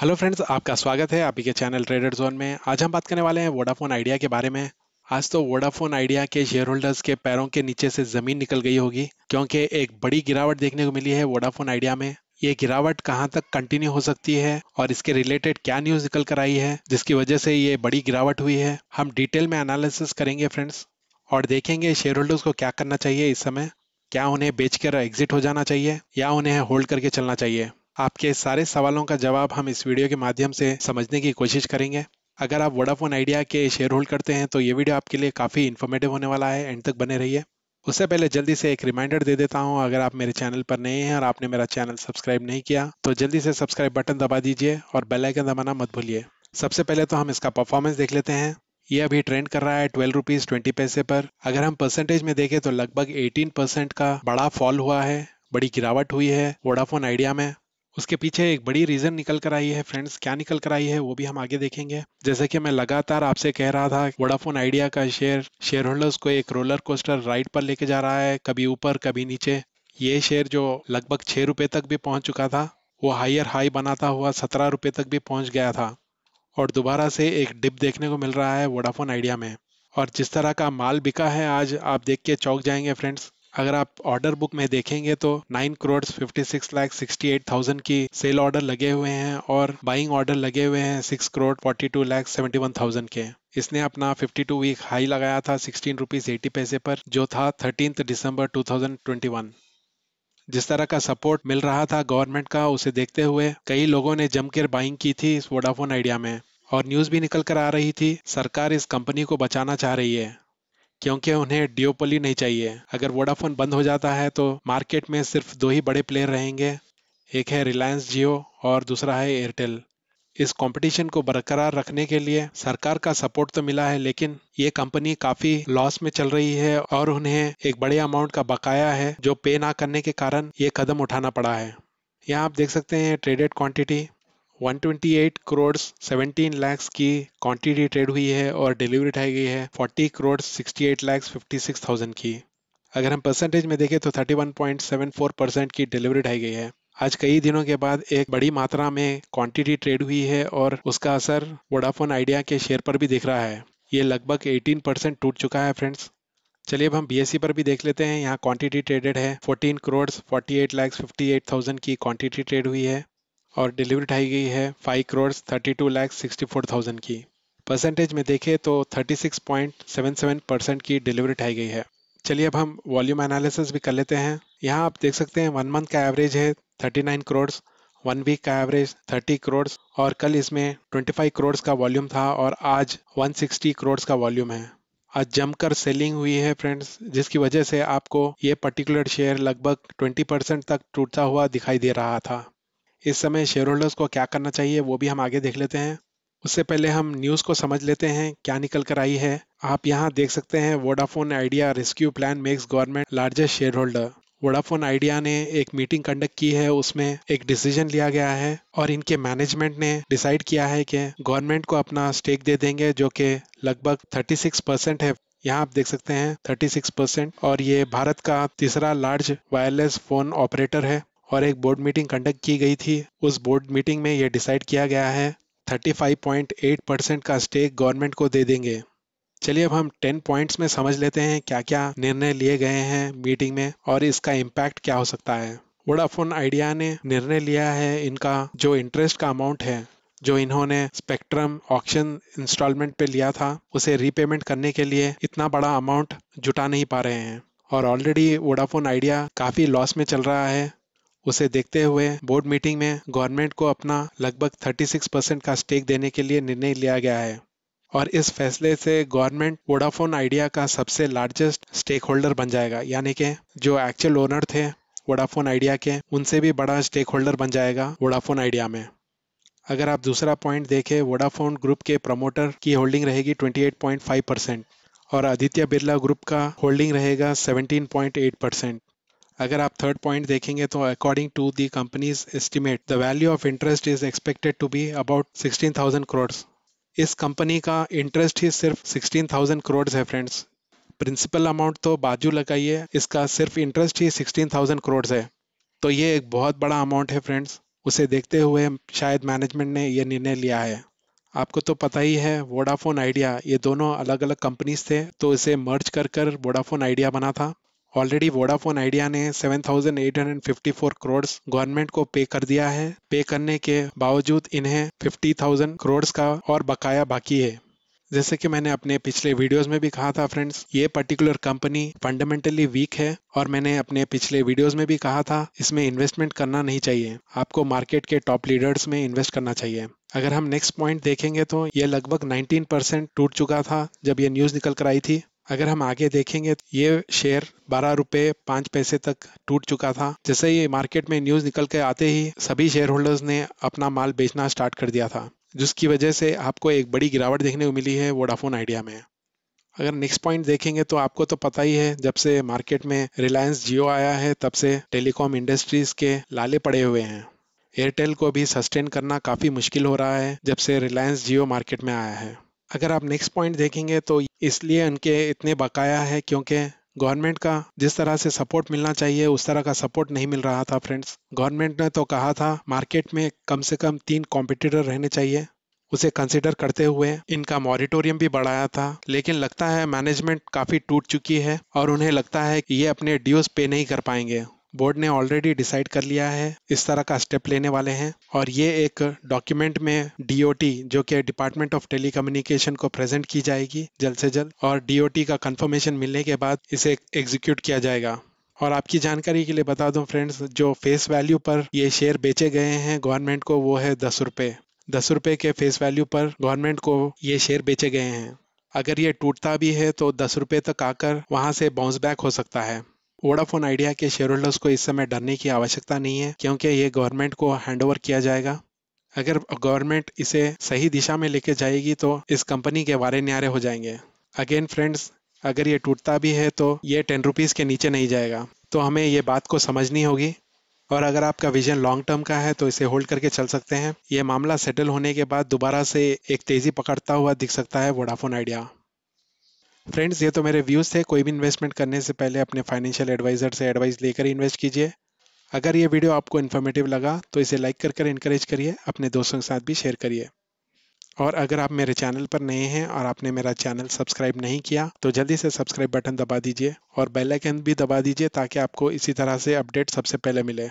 hello friends आपका स्वागत है आप ही के चैनल ट्रेडर जोन में आज हम बात करने वाले हैं वोडाफोन आइडिया के बारे में आज तो वोडाफोन आइडिया के शेयर होल्डर्स के पैरों के नीचे से जमीन निकल गई होगी क्योंकि एक बड़ी गिरावट देखने को मिली है वोडाफोन आइडिया में ये गिरावट कहाँ तक कंटिन्यू हो सकती है और इसके रिलेटेड क्या न्यूज निकल कर आई है जिसकी वजह से ये बड़ी गिरावट हुई है हम डिटेल में एनालिसिस करेंगे फ्रेंड्स और देखेंगे शेयर होल्डर्स को क्या करना चाहिए इस समय क्या उन्हें बेचकर एग्जिट हो जाना चाहिए या उन्हें होल्ड करके चलना चाहिए आपके सारे सवालों का जवाब हम इस वीडियो के माध्यम से समझने की कोशिश करेंगे अगर आप वोडाफोन आइडिया के शेयर होल्ड करते हैं तो ये वीडियो आपके लिए काफ़ी इन्फॉर्मेटिव होने वाला है एंड तक बने रहिए उससे पहले जल्दी से एक रिमाइंडर दे देता हूँ अगर आप मेरे चैनल पर नए हैं और आपने मेरा चैनल सब्सक्राइब नहीं किया तो जल्दी से सब्सक्राइब बटन दबा दीजिए और बेल आइकन दबाना मत भूलिए सबसे पहले तो हम इसका परफॉर्मेंस देख लेते हैं ये अभी ट्रेंड कर रहा है ट्वेल्व रुपीज ट्वेंटी पैसे पर अगर हम परसेंटेज में देखें तो लगभग एटीन परसेंट का बड़ा फॉल हुआ है बड़ी गिरावट हुई है वोडाफोन आइडिया में उसके पीछे एक बड़ी रीजन निकल कर आई है फ्रेंड्स क्या निकल कर आई है वो भी हम आगे देखेंगे जैसे कि मैं लगातार आपसे कह रहा था वोडाफोन आइडिया का शेयर शेयर होल्डर्स को एक रोलर कोस्टर राइड पर लेके जा रहा है कभी ऊपर कभी नीचे ये शेयर जो लगभग छह रुपए तक भी पहुंच चुका था वो हायर हाई बनाता हुआ सत्रह रुपए तक भी पहुंच गया था और दोबारा से एक डिप देखने को मिल रहा है वोडाफोन आइडिया में और जिस तरह का माल बिका है आज आप देख के चौक जाएंगे फ्रेंड्स अगर आप ऑर्डर बुक में देखेंगे तो nine crore fifty six lakh eight thousand की सेल ऑर्डर लगे हुए हैं और बाइंग ऑर्डर लगे हुए हैं six crore forty 42 lakh one thousand के इसने अपना 52 वीक हाई लगाया था सिक्सटीन रुपीज एटी पैसे पर जो था thirteen December two thousand twenty one जिस तरह का सपोर्ट मिल रहा था गवर्नमेंट का उसे देखते हुए कई लोगों ने जमकर बाइंग की थी इस वोडाफोन आइडिया में और न्यूज़ भी निकल कर आ रही थी सरकार इस कंपनी को बचाना चाह रही है क्योंकि उन्हें डियोपोली नहीं चाहिए अगर वोडाफोन बंद हो जाता है तो मार्केट में सिर्फ दो ही बड़े प्लेयर रहेंगे एक है रिलायंस जियो और दूसरा है एयरटेल इस कंपटीशन को बरकरार रखने के लिए सरकार का सपोर्ट तो मिला है लेकिन ये कंपनी काफी लॉस में चल रही है और उन्हें एक बड़े अमाउंट का बकाया है जो पे ना करने के कारण ये कदम उठाना पड़ा है यहाँ आप देख सकते हैं ट्रेडेड क्वांटिटी 128 करोड़ 17 लाख की क्वांटिटी ट्रेड हुई है और डिलीवरी उठाई गई है 40 करोड़ 68 लाख 56,000 की अगर हम परसेंटेज में देखें तो 31.74 परसेंट की डिलीवरी उठाई गई है आज कई दिनों के बाद एक बड़ी मात्रा में क्वांटिटी ट्रेड हुई है और उसका असर वोडाफोन आइडिया के शेयर पर भी दिख रहा है ये लगभग 18 परसेंट टूट चुका है फ्रेंड्स चलिए अब हम बी e पर भी देख लेते हैं यहाँ क्वांटिटी ट्रेडेड है 14 करोड़ 48 लाख 58,000 की क्वांटिटी ट्रेड हुई है और डिलीवरी उठाई गई है five crore thirty two lakh sixty four thousand की परसेंटेज में देखें तो thirty six point seven seven percent की डिलीवरी उठाई गई है चलिए अब हम वॉल्यूम एनालिसिस भी कर लेते हैं यहाँ आप देख सकते हैं वन मंथ का एवरेज है thirty nine crore one week का एवरेज थर्टी करोड़ और कल इसमें ट्वेंटी फाइव करोड़ का वॉल्यूम था और आज वन सिक्सटी करोड़ का वॉल्यूम है आज जमकर सेलिंग हुई है फ्रेंड्स जिसकी वजह से आपको ये पर्टिकुलर शेयर लगभग ट्वेंटी परसेंट तक टूटता हुआ दिखाई दे रहा था इस समय शेयर होल्डर्स को क्या करना चाहिए वो भी हम आगे देख लेते हैं उससे पहले हम न्यूज़ को समझ लेते हैं क्या निकल कर आई है आप यहाँ देख सकते हैं Vodafone Idea rescue plan makes government largest share holder Vodafone Idea ने एक मीटिंग कंडक्ट की है उसमें एक डिसीजन लिया गया है और इनके मैनेजमेंट ने डिसाइड किया है कि गवर्नमेंट को अपना स्टेक दे देंगे जो कि लगभग 36 परसेंट है यहाँ आप देख सकते हैं 36 परसेंट और ये भारत का तीसरा लार्ज वायरलेस फोन ऑपरेटर है और एक बोर्ड मीटिंग कंडक्ट की गई थी उस बोर्ड मीटिंग में ये डिसाइड किया गया है 35.8 परसेंट का स्टेक गवर्नमेंट को दे देंगे चलिए अब हम 10 पॉइंट्स में समझ लेते हैं क्या क्या निर्णय लिए गए हैं मीटिंग में और इसका इम्पैक्ट क्या हो सकता है वोडाफोन आइडिया ने निर्णय लिया है इनका जो इंटरेस्ट का अमाउंट है जो इन्होंने स्पेक्ट्रम ऑक्शन इंस्टॉलमेंट पे लिया था उसे रीपेमेंट करने के लिए इतना बड़ा अमाउंट जुटा नहीं पा रहे हैं और ऑलरेडी वोडाफोन आइडिया काफ़ी लॉस में चल रहा है उसे देखते हुए बोर्ड मीटिंग में गवर्नमेंट को अपना लगभग 36 परसेंट का स्टेक देने के लिए निर्णय लिया गया है और इस फैसले से गवर्नमेंट वोडाफोन आइडिया का सबसे लार्जेस्ट स्टेक होल्डर बन जाएगा यानी कि जो एक्चुअल ओनर थे वोडाफोन आइडिया के उनसे भी बड़ा स्टेक होल्डर बन जाएगा वोडाफोन आइडिया में अगर आप दूसरा पॉइंट देखें वोडाफोन ग्रुप के प्रमोटर की होल्डिंग रहेगी 28.5 परसेंट और आदित्य बिरला ग्रुप का होल्डिंग रहेगा 17.8 परसेंट अगर आप थर्ड पॉइंट देखेंगे तो according to the company's estimate the value of interest is expected to be about sixteen thousand crore इस कंपनी का इंटरेस्ट ही सिर्फ सिक्सटीन थाउजेंड करोड़ है फ्रेंड्स प्रिंसिपल अमाउंट तो बाजू लगाइए इसका सिर्फ इंटरेस्ट ही सिक्सटीन थाउजेंड करोड़ है तो ये एक बहुत बड़ा अमाउंट है फ्रेंड्स उसे देखते हुए शायद मैनेजमेंट ने यह निर्णय लिया है आपको तो पता ही है वोडाफोन आइडिया ये दोनों अलग अलग कंपनीज थे तो इसे मर्ज कर कर वोडाफोन आइडिया बना था ऑलरेडी वोडाफोन आइडिया ने 7,854 करोड़ गवर्नमेंट को पे कर दिया है पे करने के बावजूद इन्हें 50,000 करोड़ का और बकाया बाकी है जैसे कि मैंने अपने पिछले वीडियोस में भी कहा था फ्रेंड्स ये पर्टिकुलर कंपनी फंडामेंटली वीक है और मैंने अपने पिछले वीडियोस में भी कहा था इसमें इन्वेस्टमेंट करना नहीं चाहिए आपको मार्केट के टॉप लीडर्स में इन्वेस्ट करना चाहिए अगर हम नेक्स्ट पॉइंट देखेंगे तो ये लगभग 19 परसेंट टूट चुका था जब ये न्यूज़ निकल कर आई थी अगर हम आगे देखेंगे तो ये शेयर बारह रुपये पाँच पैसे तक टूट चुका था जैसे ही मार्केट में न्यूज़ निकल के आते ही सभी शेयर होल्डर्स ने अपना माल बेचना स्टार्ट कर दिया था जिसकी वजह से आपको एक बड़ी गिरावट देखने को मिली है वोडाफोन आइडिया में अगर नेक्स्ट पॉइंट देखेंगे तो आपको तो पता ही है जब से मार्केट में रिलायंस जियो आया है तब से टेलीकॉम इंडस्ट्रीज के लाले पड़े हुए हैं एयरटेल को भी सस्टेन करना काफ़ी मुश्किल हो रहा है जब से रिलायंस जियो मार्केट में आया है अगर आप नेक्स्ट पॉइंट देखेंगे तो इसलिए उनके इतने बकाया है क्योंकि गवर्नमेंट का जिस तरह से सपोर्ट मिलना चाहिए उस तरह का सपोर्ट नहीं मिल रहा था फ्रेंड्स गवर्नमेंट ने तो कहा था मार्केट में कम से कम तीन कॉम्पिटिटर रहने चाहिए उसे कंसिडर करते हुए इनका मॉरिटोरियम भी बढ़ाया था लेकिन लगता है मैनेजमेंट काफ़ी टूट चुकी है और उन्हें लगता है कि ये अपने ड्यूज पे नहीं कर पाएंगे बोर्ड ने ऑलरेडी डिसाइड कर लिया है इस तरह का स्टेप लेने वाले हैं और ये एक डॉक्यूमेंट में डीओटी जो कि डिपार्टमेंट ऑफ टेलीकम्युनिकेशन को प्रेजेंट की जाएगी जल्द से जल्द और डीओटी का कंफर्मेशन मिलने के बाद इसे एग्जीक्यूट किया जाएगा और आपकी जानकारी के लिए बता दूं फ्रेंड्स जो फेस वैल्यू पर ये शेयर बेचे गए हैं गवर्नमेंट को वो है दस रुपये दस रुपये के फेस वैल्यू पर गवर्नमेंट को ये शेयर बेचे गए हैं अगर ये टूटता भी है तो दस रुपये तक आकर वहाँ से बाउंस बैक हो सकता है वोडाफोन आइडिया के शेयर होल्डर्स को इस समय डरने की आवश्यकता नहीं है क्योंकि ये गवर्नमेंट को हैंड किया जाएगा अगर गवर्नमेंट इसे सही दिशा में लेके जाएगी तो इस कंपनी के वारे न्यारे हो जाएंगे अगेन फ्रेंड्स अगर ये टूटता भी है तो ये टेन रुपीज़ के नीचे नहीं जाएगा तो हमें ये बात को समझनी होगी और अगर आपका विजन लॉन्ग टर्म का है तो इसे होल्ड करके चल सकते हैं ये मामला सेटल होने के बाद दोबारा से एक तेज़ी पकड़ता हुआ दिख सकता है वोडाफोन आइडिया फ्रेंड्स ये तो मेरे व्यूज़ थे कोई भी इन्वेस्टमेंट करने से पहले अपने फाइनेंशियल एडवाइज़र से एडवाइस लेकर इन्वेस्ट कीजिए अगर ये वीडियो आपको इन्फॉर्मेटिव लगा तो इसे लाइक कर कर इनक्रेज करिए अपने दोस्तों के साथ भी शेयर करिए और अगर आप मेरे चैनल पर नए हैं और आपने मेरा चैनल सब्सक्राइब नहीं किया तो जल्दी से सब्सक्राइब बटन दबा दीजिए और बेल आइकन भी दबा दीजिए ताकि आपको इसी तरह से अपडेट सबसे पहले मिले